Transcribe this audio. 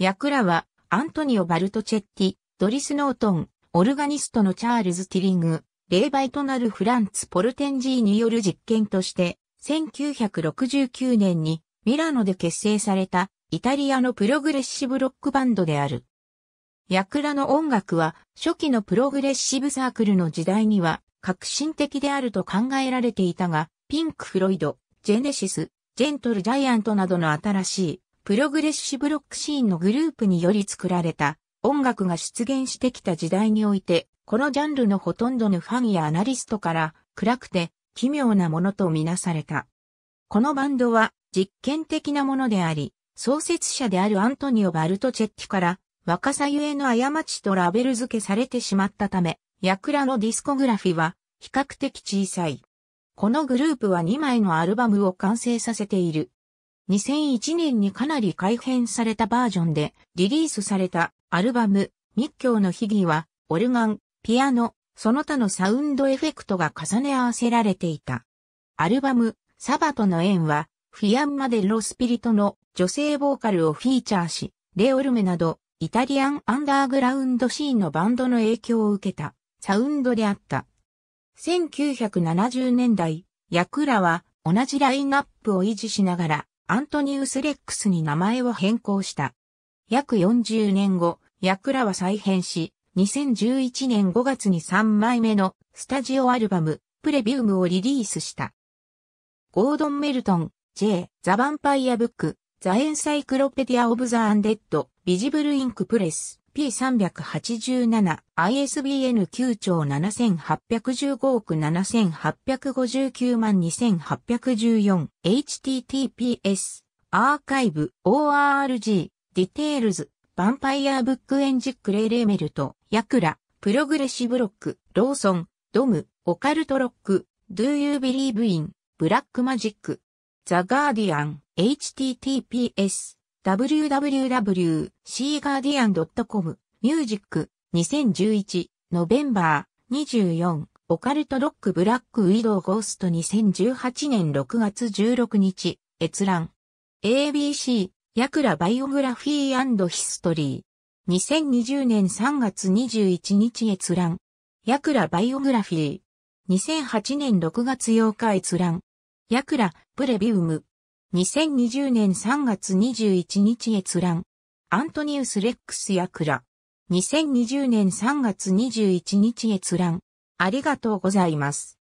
役らは、アントニオ・バルトチェッティ、ドリス・ノートン、オルガニストのチャールズ・ティリング、霊媒となるフランツ・ポルテンジーによる実験として、1969年にミラノで結成されたイタリアのプログレッシブロックバンドである。ヤクラの音楽は初期のプログレッシブサークルの時代には革新的であると考えられていたが、ピンク・フロイド、ジェネシス、ジェントル・ジャイアントなどの新しいプログレッシブロックシーンのグループにより作られた音楽が出現してきた時代において、このジャンルのほとんどのファンやアナリストから暗くて奇妙なものとみなされた。このバンドは実験的なものであり、創設者であるアントニオ・バルトチェッティから若さゆえの過ちとラベル付けされてしまったため、ヤクラのディスコグラフィは比較的小さい。このグループは2枚のアルバムを完成させている。2001年にかなり改変されたバージョンでリリースされたアルバム密教の秘技はオルガン、ピアノ、その他のサウンドエフェクトが重ね合わせられていた。アルバムサバとの縁はフィアンマデロスピリトの女性ボーカルをフィーチャーし、レオルメなどイタリアンアンダーグラウンドシーンのバンドの影響を受けたサウンドであった。1970年代、ヤクラは同じラインナップを維持しながらアントニウス・レックスに名前を変更した。約40年後、役らは再編し、2011年5月に3枚目のスタジオアルバム、プレビームをリリースした。ゴードン・メルトン、J、ザ・ヴァンパイア・ブック、ザ・エンサイクロペディア・オブ・ザ・アンデッド、ビジブル・インク・プレス。P387、ISBN 9兆7815億7859万2814、https、アーカイブ、org、ディテールズ、ヴァンパイアブックエンジックレイレーメルト、ヤクラ、プログレシブロック、ローソン、ドム、オカルトロック、Do You Believe in, ブラックマジック、ザガーディアン、https、www.cguardian.com ミュージック2011ノベンバー24オカルトロックブラックウィドウゴースト2018年6月16日閲覧 ABC ヤクラバイオグラフィーヒストリー2020年3月21日閲覧ヤクラバイオグラフィー2008年6月8日閲覧ヤクラプレビウム2020年3月21日閲覧。アントニウス・レックス・ヤクラ。2020年3月21日閲覧。ありがとうございます。